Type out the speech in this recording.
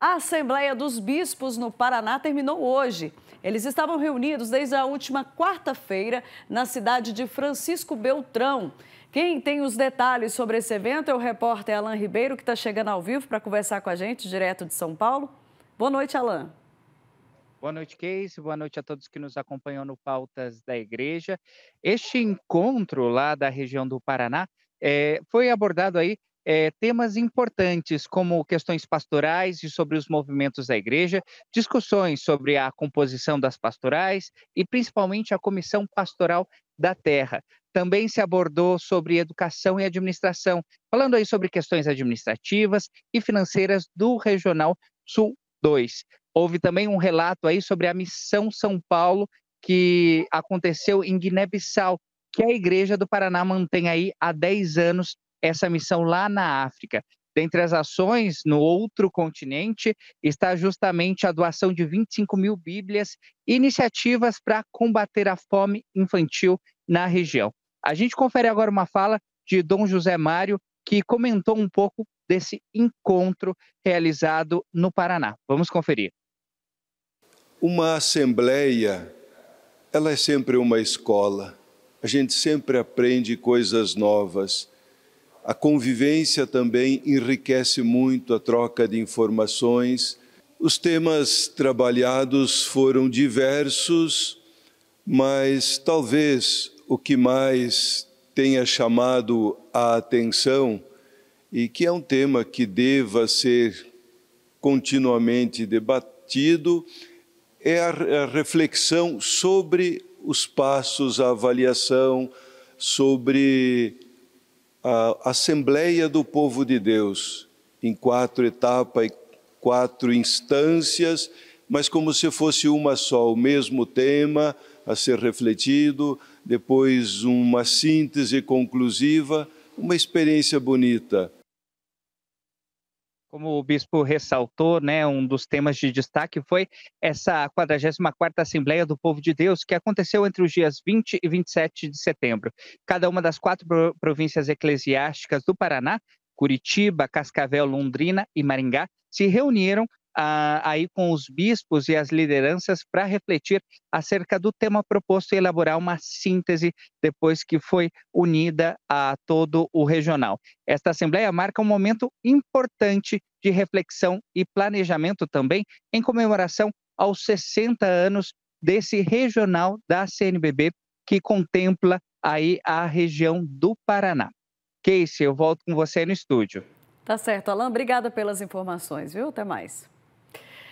A Assembleia dos Bispos no Paraná terminou hoje. Eles estavam reunidos desde a última quarta-feira na cidade de Francisco Beltrão. Quem tem os detalhes sobre esse evento é o repórter Alain Ribeiro, que está chegando ao vivo para conversar com a gente, direto de São Paulo. Boa noite, Alain. Boa noite, Case. Boa noite a todos que nos acompanham no Pautas da Igreja. Este encontro lá da região do Paraná é, foi abordado aí é, temas importantes como questões pastorais e sobre os movimentos da igreja, discussões sobre a composição das pastorais e principalmente a comissão pastoral da terra. Também se abordou sobre educação e administração, falando aí sobre questões administrativas e financeiras do Regional Sul 2. Houve também um relato aí sobre a missão São Paulo que aconteceu em Guiné-Bissau, que a Igreja do Paraná mantém aí há 10 anos essa missão lá na África. Dentre as ações no outro continente está justamente a doação de 25 mil Bíblias e iniciativas para combater a fome infantil na região. A gente confere agora uma fala de Dom José Mário, que comentou um pouco desse encontro realizado no Paraná. Vamos conferir. Uma assembleia, ela é sempre uma escola. A gente sempre aprende coisas novas a convivência também enriquece muito a troca de informações. Os temas trabalhados foram diversos, mas talvez o que mais tenha chamado a atenção e que é um tema que deva ser continuamente debatido é a reflexão sobre os passos à avaliação, sobre a Assembleia do Povo de Deus, em quatro etapas e quatro instâncias, mas como se fosse uma só, o mesmo tema a ser refletido, depois uma síntese conclusiva, uma experiência bonita como o bispo ressaltou, né, um dos temas de destaque foi essa 44ª Assembleia do Povo de Deus, que aconteceu entre os dias 20 e 27 de setembro. Cada uma das quatro províncias eclesiásticas do Paraná, Curitiba, Cascavel, Londrina e Maringá, se reuniram ah, aí com os bispos e as lideranças para refletir acerca do tema proposto e elaborar uma síntese depois que foi unida a todo o regional. Esta assembleia marca um momento importante de reflexão e planejamento também em comemoração aos 60 anos desse regional da CNBB que contempla aí a região do Paraná. Casey, eu volto com você no estúdio. Tá certo, Alan. Obrigada pelas informações, viu? Até mais.